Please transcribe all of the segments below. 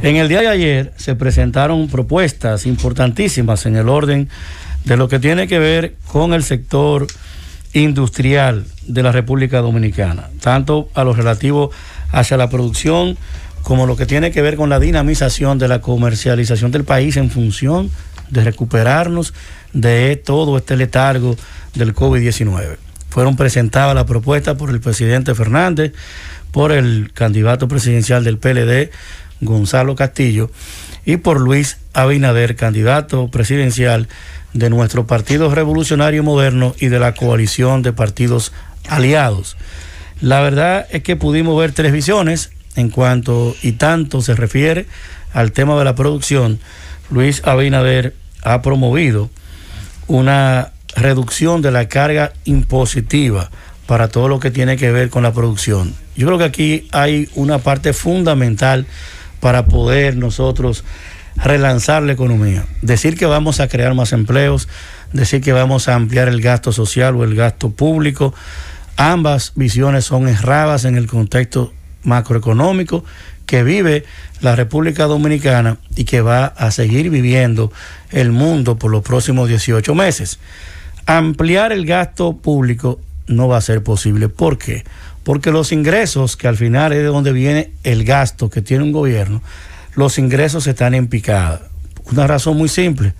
En el día de ayer se presentaron propuestas importantísimas en el orden de lo que tiene que ver con el sector industrial de la República Dominicana, tanto a lo relativo hacia la producción como lo que tiene que ver con la dinamización de la comercialización del país en función de recuperarnos de todo este letargo del COVID-19. Fueron presentadas las propuestas por el presidente Fernández, por el candidato presidencial del PLD, Gonzalo Castillo, y por Luis Abinader, candidato presidencial de nuestro Partido Revolucionario Moderno y de la coalición de partidos aliados. La verdad es que pudimos ver tres visiones en cuanto y tanto se refiere al tema de la producción. Luis Abinader ha promovido una reducción de la carga impositiva para todo lo que tiene que ver con la producción. Yo creo que aquí hay una parte fundamental para poder nosotros relanzar la economía. Decir que vamos a crear más empleos, decir que vamos a ampliar el gasto social o el gasto público, ambas visiones son erradas en el contexto macroeconómico que vive la República Dominicana y que va a seguir viviendo el mundo por los próximos 18 meses. Ampliar el gasto público no va a ser posible. ¿Por qué? Porque los ingresos, que al final es de donde viene el gasto que tiene un gobierno, los ingresos están en picada. Una razón muy simple.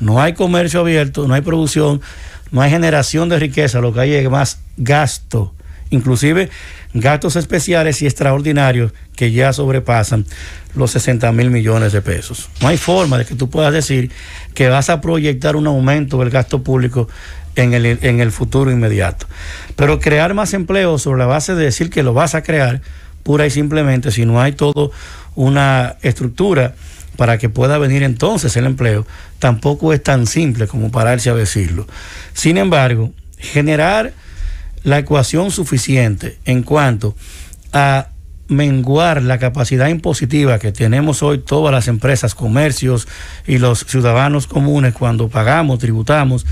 No hay comercio abierto, no hay producción, no hay generación de riqueza, lo que hay es más gasto inclusive gastos especiales y extraordinarios que ya sobrepasan los 60 mil millones de pesos. No hay forma de que tú puedas decir que vas a proyectar un aumento del gasto público en el, futuro inmediato. Pero crear más empleo sobre la base de decir que lo vas a crear, pura y simplemente, si no hay todo una estructura para que pueda venir entonces el empleo, tampoco es tan simple como pararse a decirlo. Sin embargo, generar la ecuación suficiente en cuanto a menguar la capacidad impositiva que tenemos hoy todas las empresas, comercios y los ciudadanos comunes cuando pagamos, tributamos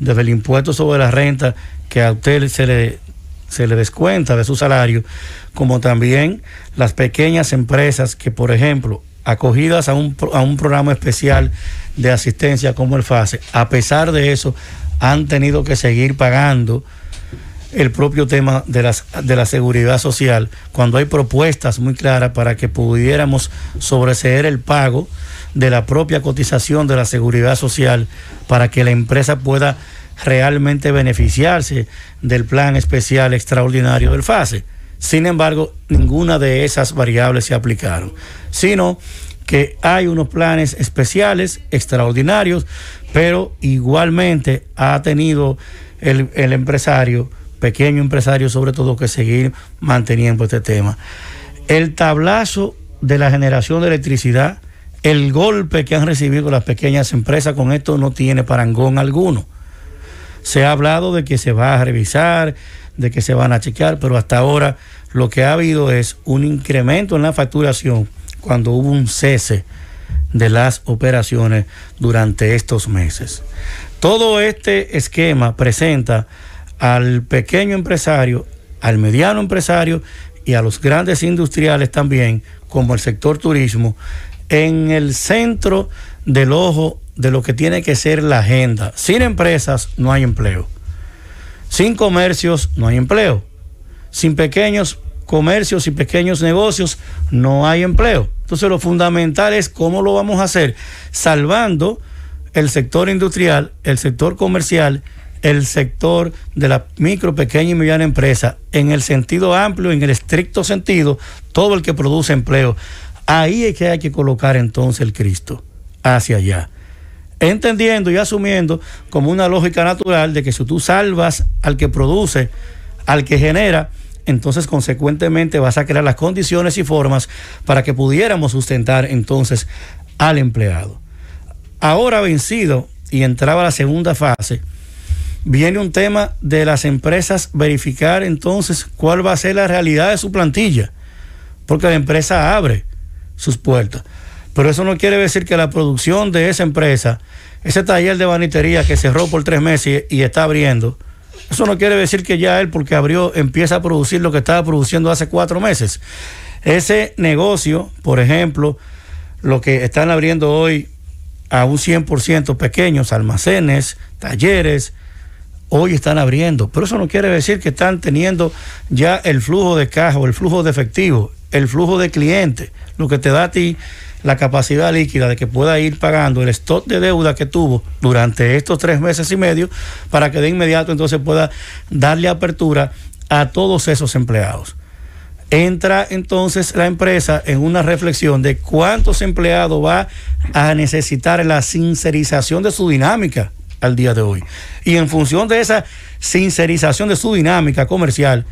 desde el impuesto sobre la renta que a usted se le, se le descuenta de su salario, como también las pequeñas empresas que, por ejemplo, acogidas a un, a un programa especial de asistencia como el FASE, a pesar de eso, han tenido que seguir pagando el propio tema de, las, de la seguridad social, cuando hay propuestas muy claras para que pudiéramos sobreseer el pago de la propia cotización de la seguridad social para que la empresa pueda realmente beneficiarse del plan especial extraordinario del FASE. Sin embargo, ninguna de esas variables se aplicaron, sino que hay unos planes especiales, extraordinarios, pero igualmente ha tenido el, el empresario pequeño empresario sobre todo que seguir manteniendo este tema. El tablazo de la generación de electricidad, el golpe que han recibido las pequeñas empresas con esto no tiene parangón alguno. Se ha hablado de que se va a revisar, de que se van a chequear, pero hasta ahora lo que ha habido es un incremento en la facturación cuando hubo un cese de las operaciones durante estos meses. Todo este esquema presenta al pequeño empresario, al mediano empresario y a los grandes industriales también, como el sector turismo, en el centro del ojo de lo que tiene que ser la agenda. Sin empresas no hay empleo. Sin comercios no hay empleo. Sin pequeños comercios y pequeños negocios no hay empleo. Entonces lo fundamental es cómo lo vamos a hacer, salvando el sector industrial, el sector comercial el sector de la micro, pequeña y mediana empresa, en el sentido amplio, en el estricto sentido, todo el que produce empleo. Ahí es que hay que colocar entonces el Cristo, hacia allá. Entendiendo y asumiendo como una lógica natural de que si tú salvas al que produce, al que genera, entonces consecuentemente vas a crear las condiciones y formas para que pudiéramos sustentar entonces al empleado. Ahora vencido y entraba la segunda fase, viene un tema de las empresas verificar entonces cuál va a ser la realidad de su plantilla, porque la empresa abre sus puertas. Pero eso no quiere decir que la producción de esa empresa, ese taller de banitería que cerró por tres meses y está abriendo, eso no quiere decir que ya él, porque abrió, empieza a producir lo que estaba produciendo hace cuatro meses. Ese negocio, por ejemplo, lo que están abriendo hoy a un 100% pequeños, almacenes, talleres, hoy están abriendo. Pero eso no quiere decir que están teniendo ya el flujo de caja o el flujo de efectivo, el flujo de clientes, lo que te da a ti la capacidad líquida de que pueda ir pagando el stock de deuda que tuvo durante estos tres meses y medio para que de inmediato entonces pueda darle apertura a todos esos empleados. Entra entonces la empresa en una reflexión de cuántos empleados va a necesitar la sincerización de su dinámica al día de hoy. Y en función de esa sincerización de su dinámica comercial,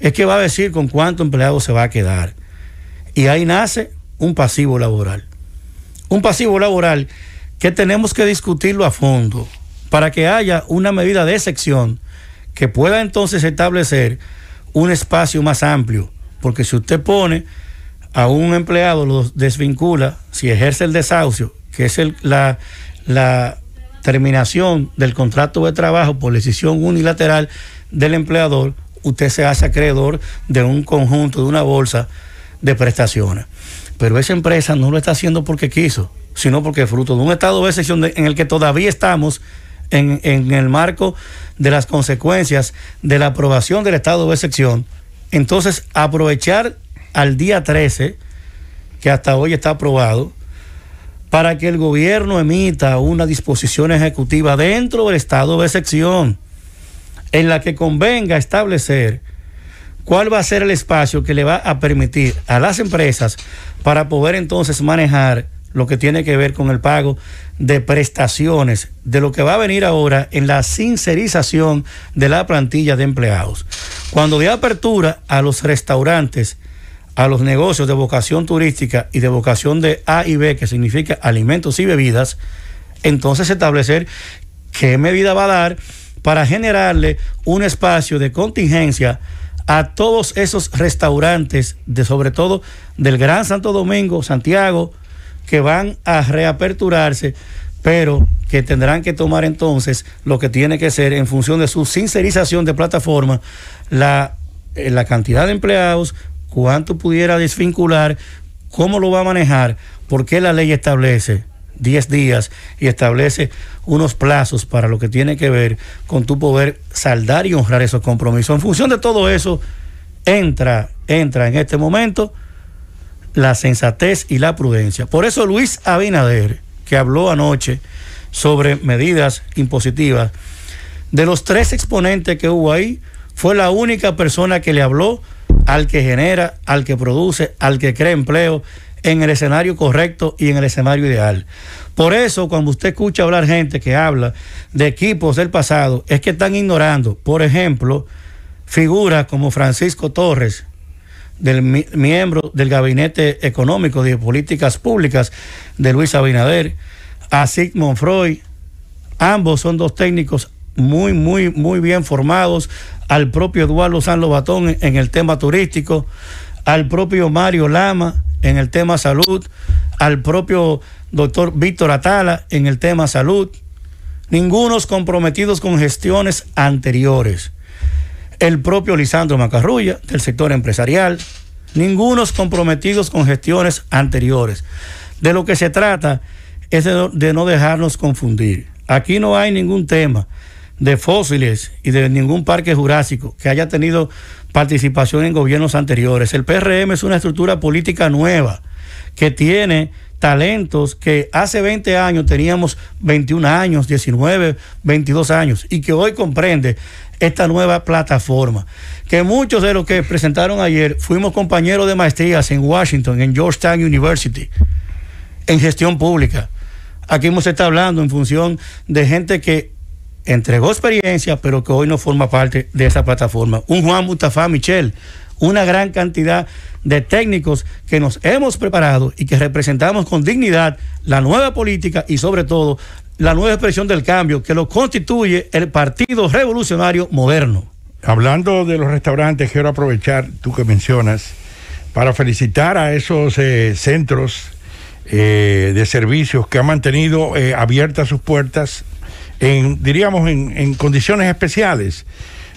es que va a decir con cuánto empleado se va a quedar. Y ahí nace un pasivo laboral. Un pasivo laboral que tenemos que discutirlo a fondo para que haya una medida de excepción que pueda entonces establecer un espacio más amplio. Porque si usted pone a un empleado, lo desvincula, si ejerce el desahucio, que es la, la terminación del contrato de trabajo por decisión unilateral del empleador, usted se hace acreedor de un conjunto, de una bolsa de prestaciones. Pero esa empresa no lo está haciendo porque quiso, sino porque fruto de un estado de excepción en el que todavía estamos en, en, el marco de las consecuencias de la aprobación del estado de excepción. Entonces, aprovechar al día 13, que hasta hoy está aprobado, para que el gobierno emita una disposición ejecutiva dentro del estado de excepción en la que convenga establecer cuál va a ser el espacio que le va a permitir a las empresas para poder entonces manejar lo que tiene que ver con el pago de prestaciones de lo que va a venir ahora en la sincerización de la plantilla de empleados. Cuando de apertura a los restaurantes a los negocios de vocación turística y de vocación de A y B, que significa alimentos y bebidas, entonces establecer qué medida va a dar para generarle un espacio de contingencia a todos esos restaurantes, de sobre todo del Gran Santo Domingo, Santiago, que van a reaperturarse, pero que tendrán que tomar entonces lo que tiene que ser en función de su sincerización de plataforma, la, eh, la cantidad de empleados, cuánto pudiera desvincular, cómo lo va a manejar, por qué la ley establece 10 días y establece unos plazos para lo que tiene que ver con tu poder saldar y honrar esos compromisos. En función de todo eso, entra, entra en este momento la sensatez y la prudencia. Por eso Luis Abinader, que habló anoche sobre medidas impositivas, de los tres exponentes que hubo ahí, fue la única persona que le habló al que genera, al que produce, al que crea empleo, en el escenario correcto y en el escenario ideal. Por eso, cuando usted escucha hablar gente que habla de equipos del pasado, es que están ignorando, por ejemplo, figuras como Francisco Torres, del miembro del Gabinete Económico de Políticas Públicas de Luis Abinader, a Sigmund Freud. Ambos son dos técnicos muy, muy, muy bien formados, al propio Eduardo San Lobatón en el tema turístico, al propio Mario Lama en el tema salud, al propio doctor Víctor Atala en el tema salud, ningunos comprometidos con gestiones anteriores. El propio Lisandro Macarrulla del sector empresarial, ningunos comprometidos con gestiones anteriores. De lo que se trata es de no dejarnos confundir. Aquí no hay ningún tema de fósiles y de ningún parque jurásico que haya tenido participación en gobiernos anteriores. El PRM es una estructura política nueva que tiene talentos que hace 20 años teníamos 21 años, 19, 22 años y que hoy comprende esta nueva plataforma. Que muchos de los que presentaron ayer fuimos compañeros de maestrías en Washington, en Georgetown University, en gestión pública. Aquí hemos está hablando en función de gente que entregó experiencia, pero que hoy no forma parte de esa plataforma. Un Juan Mustafa Michel, una gran cantidad de técnicos que nos hemos preparado y que representamos con dignidad la nueva política y sobre todo la nueva expresión del cambio que lo constituye el Partido Revolucionario Moderno. Hablando de los restaurantes, quiero aprovechar tú que mencionas para felicitar a esos eh, centros eh, de servicios que han mantenido eh, abiertas sus puertas en, diríamos, en, condiciones especiales.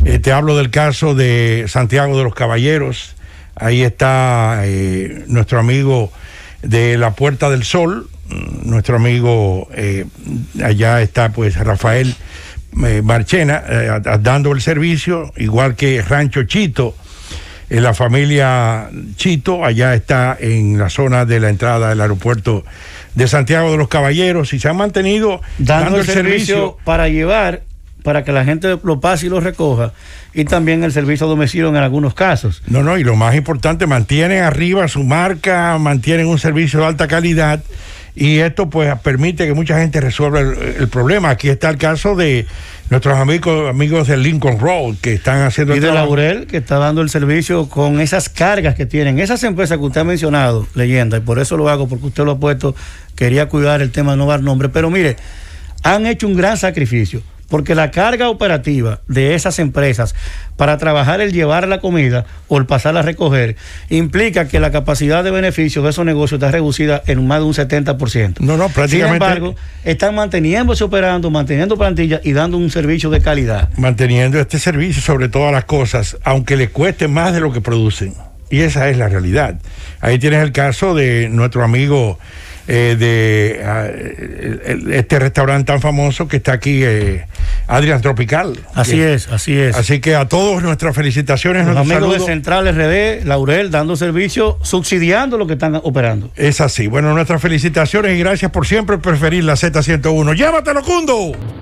Eh, te hablo del caso de Santiago de los Caballeros. Ahí está eh, nuestro amigo de la Puerta del Sol, mm, nuestro amigo, eh, allá está pues Rafael Marchena, dando el servicio, igual que Rancho Chito, la familia Chito, allá está en la zona de la entrada del aeropuerto de Santiago de los Caballeros y se han mantenido dando, el servicio, para llevar para que la gente lo pase y lo recoja, y también el servicio a domicilio en algunos casos. No, no, y lo más importante, mantienen arriba su marca, mantienen un servicio de alta calidad, y esto pues permite que mucha gente resuelva el problema. Aquí está el caso de nuestros amigos, amigos de Lincoln Road que están haciendo... Y de Laurel, que está dando el servicio con esas cargas que tienen. Esas empresas que usted ha mencionado, leyenda, y por eso lo hago, porque usted lo ha puesto, quería cuidar el tema de no dar nombre, pero mire, han hecho un gran sacrificio porque la carga operativa de esas empresas para trabajar el llevar la comida o el pasarla a recoger implica que la capacidad de beneficio de esos negocios está reducida en más de un 70%. No, no, prácticamente. Sin embargo, están manteniéndose operando, manteniendo plantilla y dando un servicio de calidad. Manteniendo este servicio sobre todas las cosas, aunque le cueste más de lo que producen. Y esa es la realidad. Ahí tienes el caso de nuestro amigo eh, de ah, este restaurante tan famoso que está aquí, eh, Adrián Tropical. Así es, así es. Así que a todos nuestras felicitaciones. Los de Central RD, Laurel, dando servicio, subsidiando lo que están operando. Es así. Bueno, nuestras felicitaciones y gracias por siempre preferir la Z101. ¡Llévatelo, Cundo!